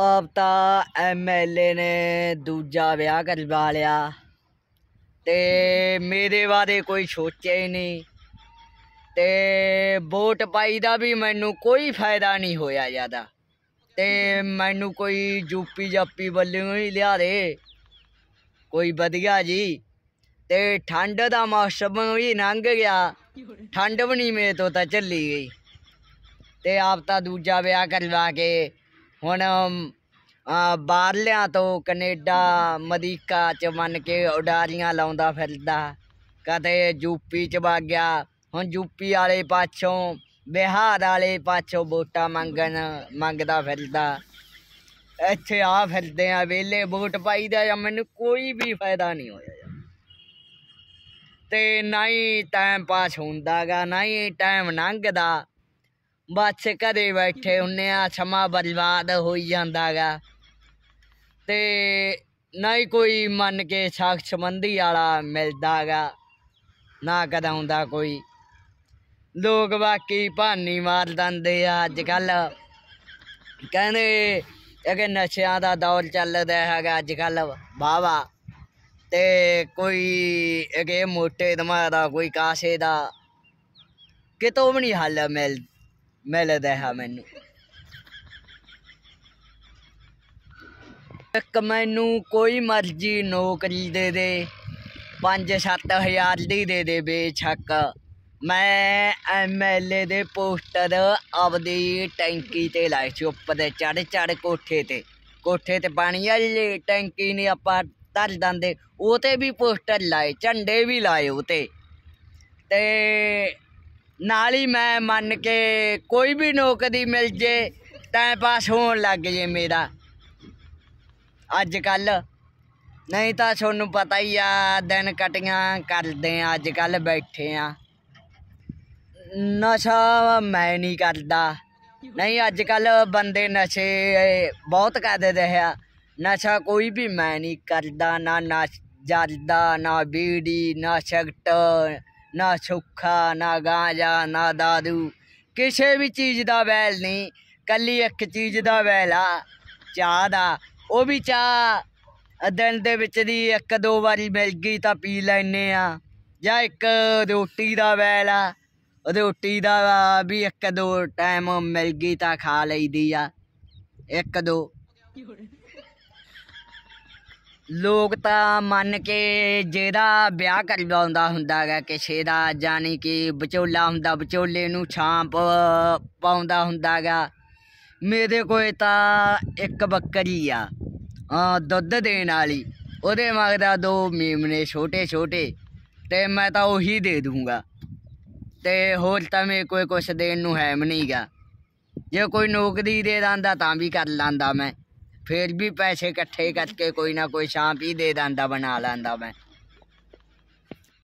ਆਪ ਤਾਂ ਐਮਐਲਏ ਨੇ ਦੂਜਾ ਵਿਆਹ ਕਰਵਾ ਲਿਆ ਤੇ ਮੇਰੇ ਬਾਰੇ ਕੋਈ ਸੋਚਿਆ ਹੀ ਨਹੀਂ ਤੇ ਵੋਟ ਪਾਈ ਦਾ ਵੀ ਮੈਨੂੰ ਕੋਈ ਫਾਇਦਾ ਨਹੀਂ ਹੋਇਆ ਜ਼ਿਆਦਾ ਤੇ ਮੈਨੂੰ ਕੋਈ ਜੂਪੀ ਜਾਪੀ ਵੱਲੋਂ ਹੀ ਲਿਆ ਦੇ ਕੋਈ ਵਧੀਆ ਜੀ ਤੇ ਠੰਡ ਦਾ ਮੌਸਮ ਵੀ ਨੰਗ ਗਿਆ ਠੰਡ ਵੀ ਨਹੀਂ ਮੇਰੇ ਤੋਂ ਤਾਂ ਚੱਲੀ ਗਈ ਤੇ ਆਪ ਤਾਂ ਦੂਜਾ ਵਿਆਹ ਕਰਵਾ ਕੇ ਹੁਣ ਬਾਹਰਲਿਆਂ ਤੋਂ ਕੈਨੇਡਾ ਅਮਰੀਕਾ 'ਚ ਮੰਨ ਕੇ ਉਡਾਰੀਆਂ ਲਾਉਂਦਾ ਫਿਰਦਾ ਕਦੇ ਯੂਪੀ 'ਚ ਵਗ ਗਿਆ ਹੁਣ ਯੂਪੀ ਵਾਲੇ ਪਾਛੋਂ ਬਿਹਾਰ ਵਾਲੇ ਪਾਛੋਂ ਵੋਟਾਂ ਮੰਗਣ ਮੰਗਦਾ ਫਿਰਦਾ ਇੱਥੇ ਆ ਫਿਰਦੇ ਆ ਵੇਲੇ ਵੋਟ ਪਾਈਦਾ ਜਾਂ ਮੈਨੂੰ ਕੋਈ ਵੀ ਫਾਇਦਾ ਨਹੀਂ ਹੋਇਆ ਤੇ ਨਹੀਂ ਟਾਈਮ ਪਾਸ ਹੁੰਦਾਗਾ ਨਹੀਂ ਟਾਈਮ ਲੰਘਦਾ ਬਸ ਘਰੇ ਬੈਠੇ ਹੁੰਨੇ ਆ ਸਮਾਂ ਬਰਬਾਦ ਹੋਈ ਗਾ ਤੇ ਨਾ ਹੀ ਕੋਈ ਮੰਨ ਕੇ ਸਾਖ ਸੰਬੰਧੀ ਵਾਲਾ ਗਾ ਨਾ ਕਦਾਉਂਦਾ ਕੋਈ ਲੋਕ ਬਾਕੀ ਭਾਨੀ ਮਾਰ ਦੰਦੇ ਆ ਅੱਜ ਕੱਲ ਕਹਿੰਦੇ ਕਿ ਨਸ਼ਿਆਂ ਦਾ ਦੌਰ ਚੱਲਦਾ ਹੈਗਾ ਅੱਜ ਕੱਲ ਬਾਵਾ ਤੇ ਕੋਈ ਇਹ ਮੋਟੇ ਦਿਮਾਗ ਦਾ ਕੋਈ ਕਾਸੇ ਦਾ ਕਿਤੋਂ ਵੀ ਨਹੀਂ ਹੱਲ ਮਿਲ ਮਿਲਦਾ ਹੈ ਮੈਨੂੰ ਇੱਕ ਮੈਨੂੰ ਕੋਈ ਮਰਜ਼ੀ ਨੌਕਰੀ ਦੇ ਦੇ 5-7000 ਦੀ ਦੇ ਦੇ ਬੇਛੱਕ ਮੈਂ ਐਮਐਲਏ ਦੇ ਪੋਸਟਰ ਆਪਦੀ ਟੈਂਕੀ ਤੇ ਲਾਇ ਸੀ ਉੱਪਰ ਚੜ ਚੜ ਕੋਠੇ ਤੇ ਕੋਠੇ ਤੇ ਪਾਣੀ ਵਾਲੀ ਟੈਂਕੀ ਨਹੀਂ ਆਪਾਂ ਧਰ ਦੰਦੇ ਉਹ ਤੇ ਵੀ ਪੋਸਟਰ ਲਾਏ ਝੰਡੇ ਵੀ ਲਾਏ ਉਹ ਤੇ ਨਾਲ ਹੀ ਮੈਂ ਮੰਨ ਕੇ ਕੋਈ ਵੀ ਨੌਕਰੀ ਮਿਲ ਜੇ ਟਾਈਮ ਪਾਸ ਹੋਣ ਲੱਗ ਜੇ ਮੇਰਾ ਅੱਜ ਕੱਲ ਨਹੀਂ ਤਾਂ ਤੁਹਾਨੂੰ ਪਤਾ ਹੀ ਆ ਦਿਨ ਕਟੀਆਂ ਕਰਦੇ ਆ ਅੱਜ ਕੱਲ ਬੈਠੇ ਆ ਨਸ਼ਾ ਮੈਂ ਨਹੀਂ ਕਰਦਾ ਨਹੀਂ ਅੱਜ ਕੱਲ ਬੰਦੇ ਨਸ਼ੇ ਬਹੁਤ ਕਰਦੇ ਰਹਿਆ ਆ ਨਸ਼ਾ ਕੋਈ ਵੀ ਮੈਂ ਨਹੀਂ ਕਰਦਾ ਨਾ ਨਾ ਜਾਦਾ ਨਾ ਬੀੜੀ ਨਾ ਸ਼ਗਟ ਨਾ ਸੁੱਖਾ ਨਾ ਗਾਂਜਾ ਨਾ ਦਾਦੂ ਕਿਸੇ ਵੀ ਚੀਜ਼ ਦਾ ਵੈਲ ਨਹੀਂ ਕੱਲੀ ਇੱਕ ਚੀਜ਼ ਦਾ ਵੈਲ ਆ ਚਾਹ ਦਾ ਉਹ ਵੀ ਚਾਹ ਦਿਨ ਦੇ ਵਿੱਚ ਦੀ ਇੱਕ ਦੋ ਵਾਰੀ ਮਿਲ ਗਈ ਤਾਂ ਪੀ ਲੈਨੇ ਆ ਜਾਂ ਇੱਕ ਰੋਟੀ ਦਾ ਵੈਲ ਆ ਰੋਟੀ ਦਾ ਵੀ ਇੱਕ ਦੋ ਟਾਈਮ ਮਿਲ ਗਈ ਤਾਂ ਖਾ ਲਈਦੀ ਆ ਇੱਕ ਦੋ ਲੋਕ ਤਾਂ ਮੰਨ ਕੇ ਜਿਹਦਾ ਵਿਆਹ ਕਰਵਾਉਂਦਾ ਹੁੰਦਾ ਹੈਗਾ ਕਿਸੇ ਦਾ ਜਾਨੀ ਕਿ ਵਿਚੋਲਾ ਹੁੰਦਾ ਵਿਚੋਲੇ ਨੂੰ ਛਾਂਪ ਪਾਉਂਦਾ ਹੁੰਦਾ ਹੈਗਾ ਮੇਰੇ ਕੋਲ ਤਾਂ ਇੱਕ ਬੱਕਰੀ ਆ ਦੁੱਧ ਦੇਣ ਵਾਲੀ ਉਹਦੇ ਮਗਦਾ ਦੋ ਮੀਮਨੇ ਛੋਟੇ ਛੋਟੇ ਤੇ ਮੈਂ ਤਾਂ ਉਹੀ ਦੇ ਦੂੰਗਾ ਤੇ ਹੋਰ ਤਾਂ ਮੇਰੇ ਕੋਈ ਕੁਛ ਦੇਣ ਨੂੰ ਹੈ ਨਹੀਂਗਾ ਜੇ ਕੋਈ ਨੌਕਰੀ ਦੇ ਦਾਂਦਾ ਤਾਂ ਵੀ ਕਰ ਲਾਂਦਾ ਮੈਂ ਫਿਰ ਵੀ ਪੈਸੇ ਇਕੱਠੇ ਕਰਕੇ ਕੋਈ ਨਾ ਕੋਈ ਸ਼ਾਂਪੀ ਦੇ ਦਿੰਦਾ ਬਣਾ ਲੈਂਦਾ ਮੈਂ